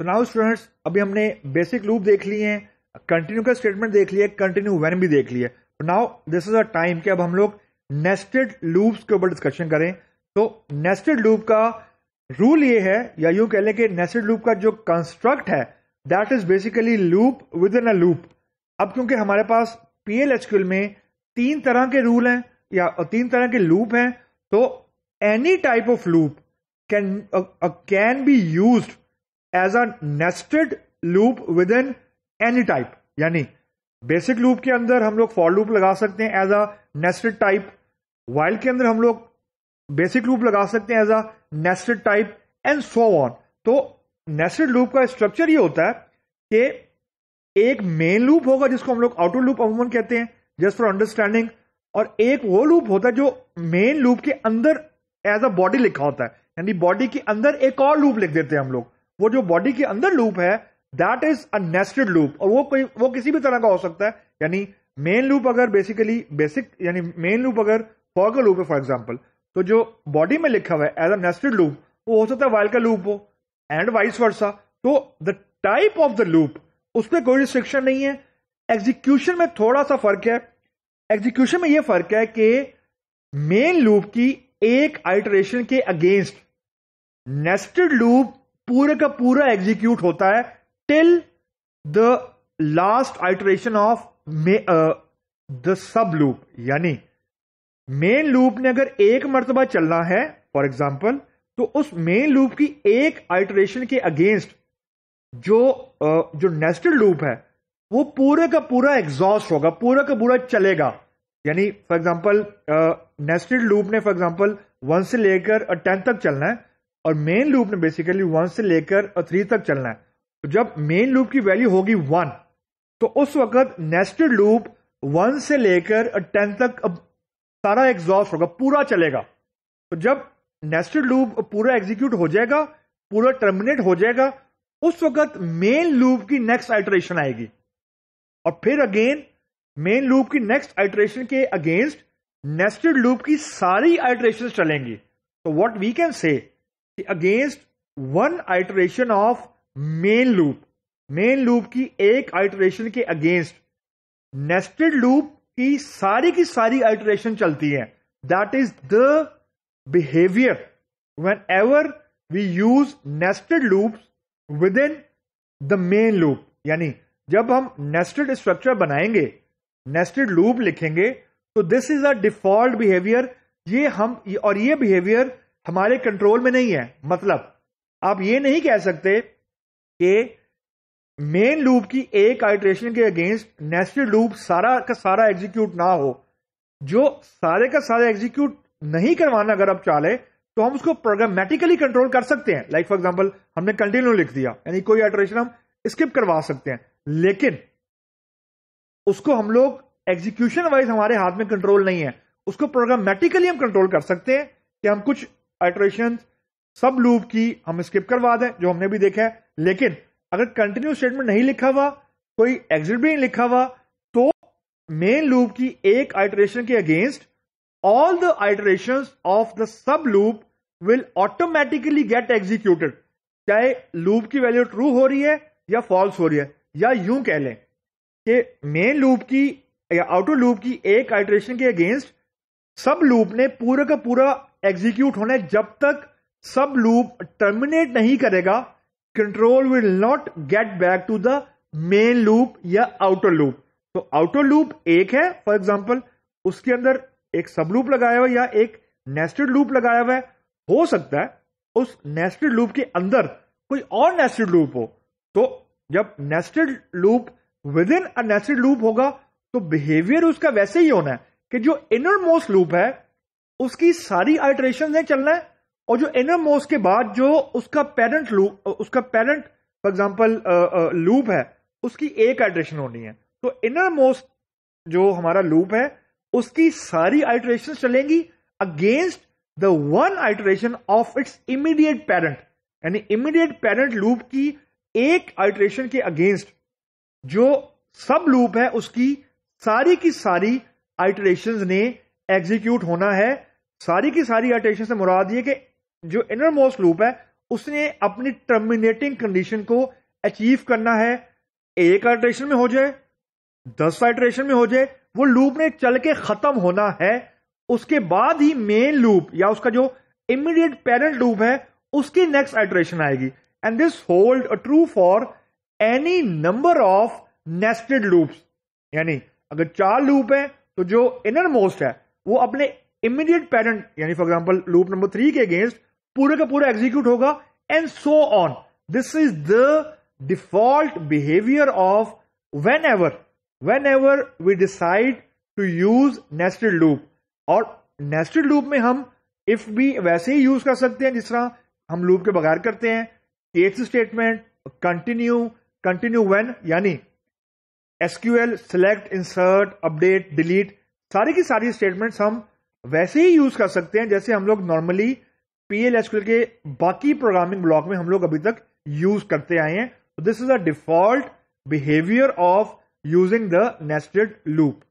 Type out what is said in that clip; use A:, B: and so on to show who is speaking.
A: तो now students अभी हमने बेसिक लूप देख लिए हैं कंटिन्यू का स्टेटमेंट देख लिया कंटिन्यू वेन भी देख लिया तो now this is a time कि अब हम लोग नेस्टेड लूप्स के ऊपर डिस्कशन करें तो नेस्टेड लूप का रूल ये है या यू कह लें कि नेस्टेड लूप का जो कंस्ट्रक्ट है that is basically loop within a loop अब क्योंकि हमारे पास पीएलएचक्यूएल में तीन तरह के रूल हैं या तीन तरह के लूप हैं तो any type of loop can can be used as a nested loop within any type यानी बेसिक लूप के अंदर हम लोग फॉर लूप लगा सकते हैं as a nested type while के अंदर हम लोग बेसिक लूप लगा सकते हैं as a nested type and so on तो नेस्टेड लूप का स्ट्रक्चर ये होता है कि एक मेन लूप होगा जिसको हम लोग आउटर लूप अमूमन कहते हैं जस्ट फॉर अंडरस्टैंडिंग और एक वो लूप होता है जो मेन लूप के अंदर एज अ बॉडी लिखा होता है यानी बॉडी के अंदर एक और लूप लिख देते हैं हम लोग वो जो बॉडी के अंदर लूप है that is a nested loop और वो कोई वो किसी भी तरह का हो सकता है यानी मेन लूप अगर बेसिकली बेसिक यानी मेन लूप अगर फॉर का लूप है फॉर एग्जाम्पल तो जो बॉडी में लिखा हुआ है एज अ नेस्टेड लूप वो हो सकता है वाइल का लूप हो एंड वाइस वर्सा तो the type of the loop उस पर कोई रिस्ट्रिक्शन नहीं है एग्जीक्यूशन में थोड़ा सा फर्क है एग्जीक्यूशन में यह फर्क है कि मेन लूप की एक आइटरेशन के अगेंस्ट नेस्टेड लूप पूरे का पूरा एग्जीक्यूट होता है till the last iteration of the sub loop यानी मेन लूप ने अगर एक मरतबा चलना है फॉर एग्जाम्पल तो उस मेन लूप की एक आइटरेशन के अगेंस्ट जो uh, जो नेस्टेड लूप है वो पूरे का पूरा एग्जॉस्ट होगा पूरा का पूरा चलेगा यानी फॉर एग्जाम्पल नेस्टेड लूप ने फॉर एग्जाम्पल वन से लेकर टेंथ uh, तक चलना है और मेन लूप ने बेसिकली वन से लेकर थ्री तक चलना है तो जब मेन लूप की वैल्यू होगी वन तो उस वक्त नेस्टेड लूप वन से लेकर टेन तक अब सारा एग्जॉस्ट होगा पूरा चलेगा तो जब नेस्टेड लूप पूरा एग्जीक्यूट हो जाएगा पूरा टर्मिनेट हो जाएगा उस वक्त मेन लूप की नेक्स्ट अल्ट्रेशन आएगी और फिर अगेन मेन लूप की नेक्स्ट अल्ट्रेशन के अगेंस्ट नेस्टेड लूप की सारी अल्ट्रेशन चलेंगी तो what we can say against one iteration of main loop main loop की एक आइटरेशन के अगेंस्ट नेस्टेड लूप की सारी की सारी आइटरेशन चलती है that is the behaviour whenever we use nested loop within the main loop यानी जब हम नेस्टेड स्ट्रक्चर बनाएंगे नेस्टेड लूप लिखेंगे तो this is a default behaviour ये हम और ये बिहेवियर हमारे कंट्रोल में नहीं है मतलब आप ये नहीं कह सकते कि मेन लूप की एक आइट्रेशन के अगेंस्ट नेस्टेड लूप सारा का सारा एग्जीक्यूट ना हो जो सारे का सारा एग्जीक्यूट नहीं करवाना अगर आप चाहे तो हम उसको प्रोग्रामेटिकली कंट्रोल कर सकते हैं लाइक फॉर एग्जाम्पल हमने कंटिन्यू लिख दिया यानी कोई आइट्रेशन हम स्किप करवा सकते हैं लेकिन उसको हम लोग एग्जीक्यूशन वाइज हमारे हाथ में कंट्रोल नहीं है उसको प्रोग्रामेटिकली हम कंट्रोल कर सकते हैं कि हम कुछ अल्ट्रेशन सब लूप की हम स्किप करवा दें जो हमने भी देखा है लेकिन अगर कंटिन्यू स्टेटमेंट नहीं लिखा हुआ कोई एग्जिट भी नहीं लिखा हुआ तो मेन लूप की एक आइटरेशन के against all the iteration of the sub loop will automatically get executed चाहे लूप की वैल्यू ट्रू हो रही है या फॉल्स हो रही है या यूं कह लें कि मेन लूप की या आउटर लूप की एक आइटरेशन के अगेंस्ट सब लूप ने पूरा का पूरा एग्जीक्यूट होने जब तक सब लूप टर्मिनेट नहीं करेगा control will not get back to the main loop या आउटर लूप तो आउटर लूप एक है फॉर एग्जाम्पल उसके अंदर एक सब लूप लगाया हुआ या एक नेस्टेड लूप लगाया हुआ हो सकता है उस नेस्टेड लूप के अंदर कोई और नेस्टेड लूप हो तो जब nested loop within a nested loop होगा तो बिहेवियर उसका वैसे ही होना है कि जो इनर मोस्ट लूप है उसकी सारी आइट्रेशन है चलना है और जो इनर मोस्ट के बाद जो उसका पेरेंट लूप उसका पेरेंट फॉर एग्जाम्पल लूप है उसकी एक आइट्रेशन होनी है तो इनर मोस्ट जो हमारा लूप है उसकी सारी आइट्रेशन चलेंगी against the one iteration of its immediate parent यानी इमीडिएट पेरेंट लूप की एक आइट्रेशन के अगेंस्ट जो सब लूप है उसकी सारी की सारी आइट्रेशन ने एग्जीक्यूट होना है सारी की सारी अटेंशन से मुराद ये कि जो इनर मोस्ट लूप है उसने अपनी टर्मिनेटिंग कंडीशन को अचीव करना है एक अल्ट्रेशन में हो जाए दस अल्ट्रेशन में हो जाए वो लूप ने चल के खत्म होना है उसके बाद ही मेन लूप या उसका जो इमीडिएट पेरेंट लूप है उसकी नेक्स्ट अल्ट्रेशन आएगी and this hold true for any number of nested loops यानी अगर चार लूप है तो जो इनर मोस्ट है वो अपने इमीडिएट पैटर्न यानी for example loop number three के अगेंस्ट पूरे का पूरा एग्जीक्यूट होगा and so on this is the default behaviour of whenever whenever we decide to use nested loop और नेस्टेड लूप में हम इफ भी वैसे ही यूज कर सकते हैं जिस तरह हम लूप के बगैर करते हैं एथ स्टेटमेंट कंटिन्यू कंटिन्यू वेन यानी SQL select insert update delete सारी की सारी स्टेटमेंट्स हम वैसे ही यूज कर सकते हैं जैसे हम लोग नॉर्मली पीएल एसक्यूएल के बाकी प्रोग्रामिंग ब्लॉक में हम लोग अभी तक यूज करते आए हैं this is a default behaviour of using the nested loop